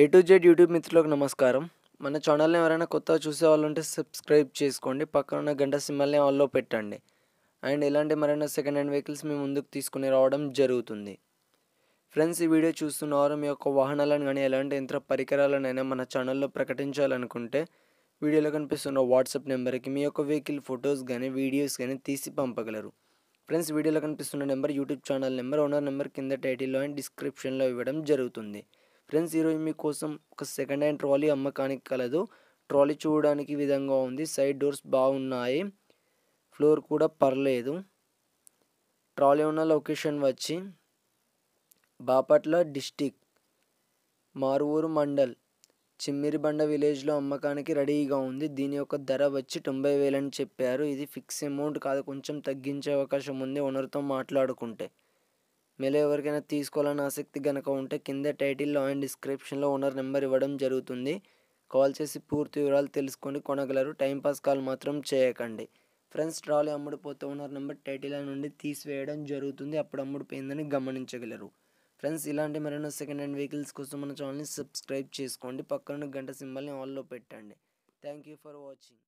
A to Z YouTube మిత్రులకు నమస్కారం మన ఛానల్ని ఎవరైనా కొత్తగా చూసే వాళ్ళు ఉంటే సబ్స్క్రైబ్ చేసుకోండి పక్కన ఉన్న గంట సిమ్మల్ని ఆల్లో పెట్టండి అండ్ ఇలాంటి మరైనా సెకండ్ హ్యాండ్ వెహికల్స్ మీ ముందుకు తీసుకుని రావడం జరుగుతుంది ఫ్రెండ్స్ ఈ వీడియో వారు మీ యొక్క వాహనాలను కానీ ఎలాంటి యంత్ర పరికరాలనైనా మన ఛానల్లో ప్రకటించాలనుకుంటే వీడియోలో కనిపిస్తున్న వాట్సాప్ నెంబర్కి మీ యొక్క వెహికల్ ఫొటోస్ కానీ వీడియోస్ కానీ తీసి పంపగలరు ఫ్రెండ్స్ వీడియోలో కనిపిస్తున్న number YouTube channel number owner number కింద టైటిల్లో అండ్ డిస్క్రిప్షన్లో ఇవ్వడం జరుగుతుంది ఫ్రెండ్స్ ఈరోజు మీకోసం ఒక సెకండ్ హ్యాండ్ ట్రాలీ అమ్మకానికి కలదు ట్రాలీ చూడడానికి విధంగా ఉంది సైడ్ డోర్స్ బాగున్నాయి ఫ్లోర్ కూడా పర్లేదు ట్రాలీ ఉన్న లొకేషన్ వచ్చి బాపట్ల డిస్టిక్ మారువూరు మండల్ చిమ్మిరిబండ విలేజ్లో అమ్మకానికి రెడీగా ఉంది దీని యొక్క ధర వచ్చి తొంభై వేలని చెప్పారు ఇది ఫిక్స్ అమౌంట్ కాదు కొంచెం తగ్గించే అవకాశం ఉంది ఓనర్తో మాట్లాడుకుంటే మీలో ఎవరికైనా తీసుకోవాలని ఆసక్తి కనుక ఉంటే కింద టైటిల్లో అండ్ డిస్క్రిప్షన్లో ఓనర్ నెంబర్ ఇవ్వడం జరుగుతుంది కాల్ చేసి పూర్తి వివరాలు తెలుసుకొని కొనగలరు టైంపాస్ కాల్ మాత్రం చేయకండి ఫ్రెండ్స్ ట్రాలీ అమ్ముడుపోతే ఓనర్ నెంబర్ టైటిల్ నుండి తీసివేయడం జరుగుతుంది అప్పుడు పోయిందని గమనించగలరు ఫ్రెండ్స్ ఇలాంటి మరెన్నో సెకండ్ హ్యాండ్ వెహికల్స్ కోసం మన ఛానల్ని సబ్స్క్రైబ్ చేసుకోండి పక్కనున్న గంట సింబల్ని ఆన్లో పెట్టండి థ్యాంక్ యూ ఫర్ వాచింగ్